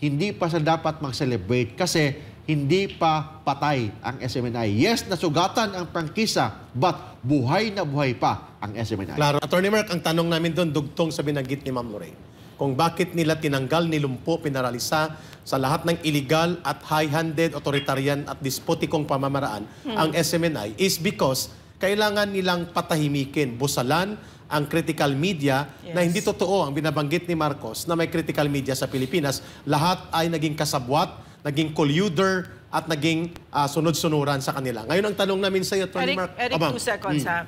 hindi pa siya dapat mag-celebrate kasi hindi pa patay ang SMNI. Yes, nasugatan ang prangkisa, but buhay na buhay pa ang SMNI. Claro. Attorney Mark, ang tanong namin doon, dugtong sa binanggit ni Ma'am Lorraine kung bakit nila tinanggal, nilumpo, pinaralisa sa lahat ng illegal at high-handed, authoritarian at despotikong pamamaraan hmm. ang SMNI is because kailangan nilang patahimikin, busalan, ang critical media yes. na hindi totoo ang binabanggit ni Marcos na may critical media sa Pilipinas. Lahat ay naging kasabwat, naging colluder, at naging uh, sunod-sunuran sa kanila. Ngayon ang tanong namin sa iyo, Tony Mark. Eric, Abang. two seconds mm. ha.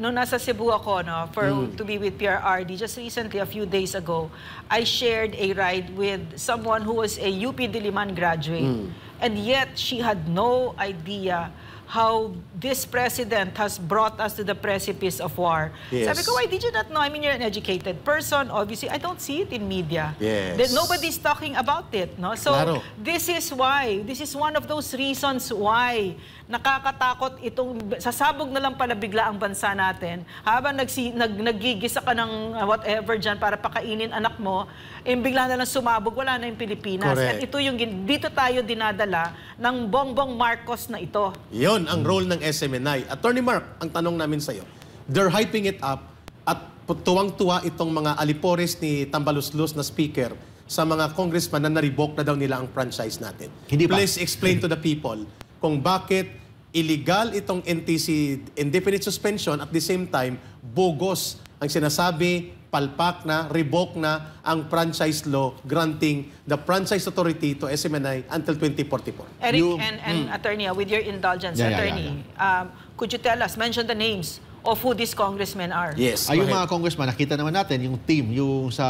Noong nasa Cebu ako, no, for mm. to be with PRRD, just recently, a few days ago, I shared a ride with someone who was a UP Diliman graduate. Mm. And yet, she had no idea how this president has brought us to the precipice of war. Yes. Sabi ko, why did you not know? I mean, you're an educated person. Obviously, I don't see it in media. Yes. That nobody's talking about it. No? So, claro. this is why. This is one of those reasons why nakakatakot itong sasabog na lang pala bigla ang bansa natin habang nagsi, nag, nagigisa ka ng uh, whatever dyan para pakainin anak mo, eh, bigla na lang sumabog, wala na yung Pilipinas. Correct. At ito yung, dito tayo dinadala ng Bongbong Marcos na ito. Yon ang role ng SMNI. Attorney Mark, ang tanong namin sa iyo. They're hyping it up at tuwang-tuwa itong mga alipores ni Tambaluslus na speaker sa mga congressman na naribok na daw nila ang franchise natin. Hindi Please explain to the people kung bakit illegal itong NTC indefinite suspension at the same time bogus ang sinasabi palpak na, revoke na ang franchise law granting the franchise authority to SMNI until 2044. Eric you, and, and mm. Attorney, ah, with your indulgence, yeah, Attorney, yeah, yeah, yeah. Um, could you tell us, mention the names of who these congressmen are? Yes. Ay, mga congressman, nakita naman natin yung team, yung sa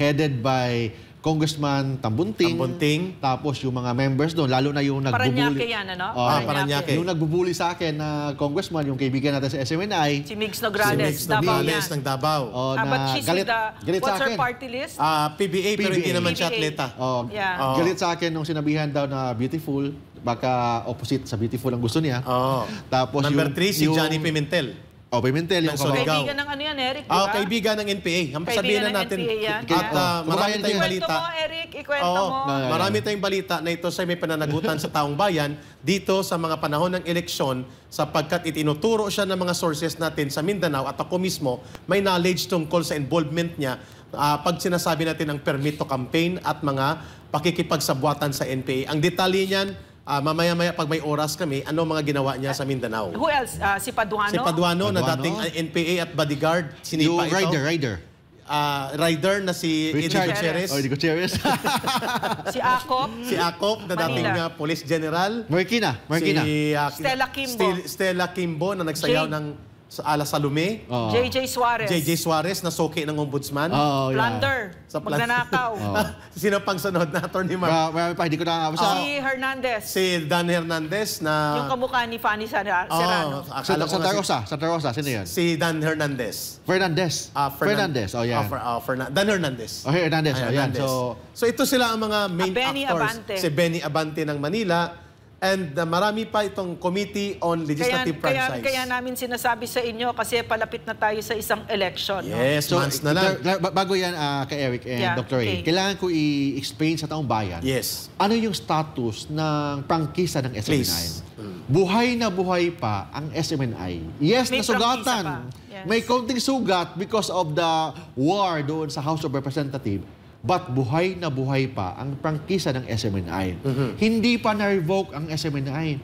headed by Congressman Tambunting, Tambunting. tapos yung mga members doon, lalo na yung nagbubuli. Paranaque yan, ano? Uh, ah, Paranaque. Yung nagbubuli sa akin na congressman, yung kaibigan natin sa SMNI. Si Migs Nograles, si Migs Nograles ng Davao. Oh, ah, na, but she's galit, the, galit what's her party list? Uh, ah, PBA, PBA, pero hindi naman PBA. siya atleta. Oh, yeah. oh. Galit sa akin nung sinabihan daw na beautiful, baka opposite sa beautiful ang gusto niya. Oh. Tapos Number 3, si Johnny Pimentel. O, Pimentel yung Lansoy. Kabagaw. ng ano yan, Eric, di ah, ba? Ah, kaibigan ng NPA. Ang sabihin na natin. NPA yan. At ah, ah, marami tayong Ikwento balita. mo, Eric. Ikwento Oo, mo. Ah, marami tayong balita na ito ay may pananagutan sa taong bayan dito sa mga panahon ng eleksyon sapagkat itinuturo siya ng mga sources natin sa Mindanao at ako mismo may knowledge tungkol sa involvement niya ah, pag sinasabi natin ang permit to campaign at mga pakikipagsabwatan sa NPA. Ang detalye niyan, uh, mamaya-maya pag may oras kami, ano mga ginawa niya sa Mindanao? Who else? Uh, si Paduano? Si Paduano, Paduano? na dating ah, NPA at bodyguard. Sinipa Yung ito. rider, rider. Uh, rider na si Richard. Eddie Gutierrez. Oh, Eddie Gutierrez. si Akop. Si Akop na dating Manila. uh, Police General. Marikina. Marikina. Si uh, Stella Kimbo. Stel Stella Kimbo na nagsayaw Jane. ng sa Ala Salome. Oo. JJ Suarez. JJ Suarez na soke ng ombudsman. Oo, yeah. Plunder. Sa plan- Magnanakaw. Sino pang sunod na attorney Mark? Marami pa, hindi ko nakakabasa. si Hernandez. Si Dan Hernandez na... Yung kamukha ni Fanny Serrano. Oh, Santa, sa Tarosa. nga si- Rosa, Santa sino yan? Si Dan Hernandez. Fernandez. Ah, Fernan- Fernandez, oh yeah. Ah, for, ah, Fernan- Dan Hernandez. Oh, Hernandez, Ayan, ah, oh, Hernandez. So, So, ito sila ang mga main Benny actors. Abante. Si Benny Abante ng Manila, And uh, marami pa itong Committee on Legislative kaya, Franchise. Kaya, kaya namin sinasabi sa inyo kasi palapit na tayo sa isang election. Yes, no? so, months na lang. Bago yan, uh, kay Eric and yeah, Dr. Ray, okay. kailangan ko i-explain sa taong bayan. Yes. Ano yung status ng prangkisa ng SMNI? Mm. Buhay na buhay pa ang SMNI. Yes, May nasugatan. Yes. May counting sugat because of the war doon sa House of Representatives But buhay na buhay pa ang prangkisa ng SMNI. Mm-hmm. Hindi pa na-revoke ang SMNI.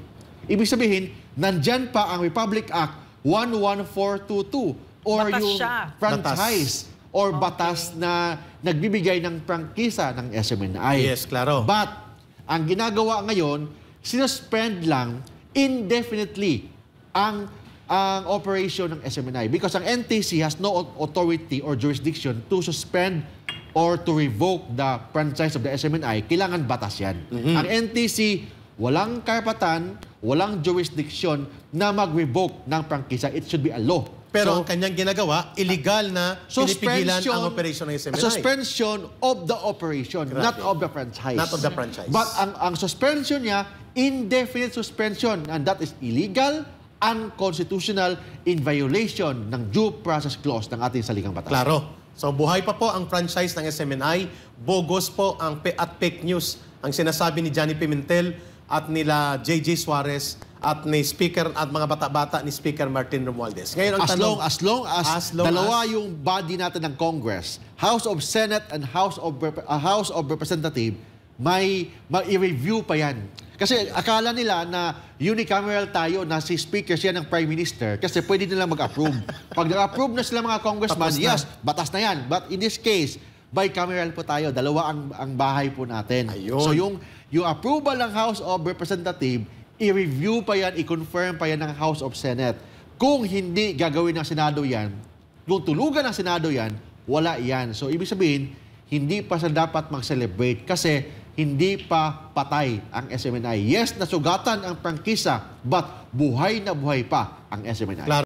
Ibig sabihin, nandyan pa ang Republic Act 11422 or batas yung siya. franchise batas. or okay. batas na nagbibigay ng prangkisa ng SMNI. Yes, klaro. But ang ginagawa ngayon, sinuspend lang indefinitely ang ang operation ng SMNI because ang NTC has no authority or jurisdiction to suspend or to revoke the franchise of the SMNI, kailangan batas yan. Mm-hmm. Ang NTC, walang karapatan, walang jurisdiction na mag-revoke ng prangkisa. It should be a law. Pero so, ang kanyang ginagawa, illegal na pinipigilan ang operation ng SMNI. Suspension of the operation, Grabe. not of the franchise. Not of the franchise. But ang, ang suspension niya, indefinite suspension. And that is illegal, unconstitutional, in violation ng due process clause ng ating saligang batas. Claro. So buhay pa po ang franchise ng SMNI, bogus po ang pe at fake news ang sinasabi ni Johnny Pimentel at nila JJ Suarez at ni Speaker at mga bata-bata ni Speaker Martin Romualdez. Ngayon ang as tanong, long as long as, as long dalawa as, yung body natin ng Congress, House of Senate and House of uh, House of Representative, may ma-review pa yan kasi akala nila na unicameral tayo na si Speaker siya ng Prime Minister kasi pwede nila mag-approve. Pag na approve na sila mga congressman, yes, batas na yan. But in this case, bicameral po tayo. Dalawa ang, ang bahay po natin. Ayun. So yung, yung approval ng House of Representative, i-review pa yan, i-confirm pa yan ng House of Senate. Kung hindi gagawin ng Senado yan, kung tulugan ng Senado yan, wala yan. So ibig sabihin, hindi pa sa dapat mag-celebrate kasi hindi pa patay ang SMNI. Yes, nasugatan ang prangkisa, but buhay na buhay pa ang SMNI. Claro.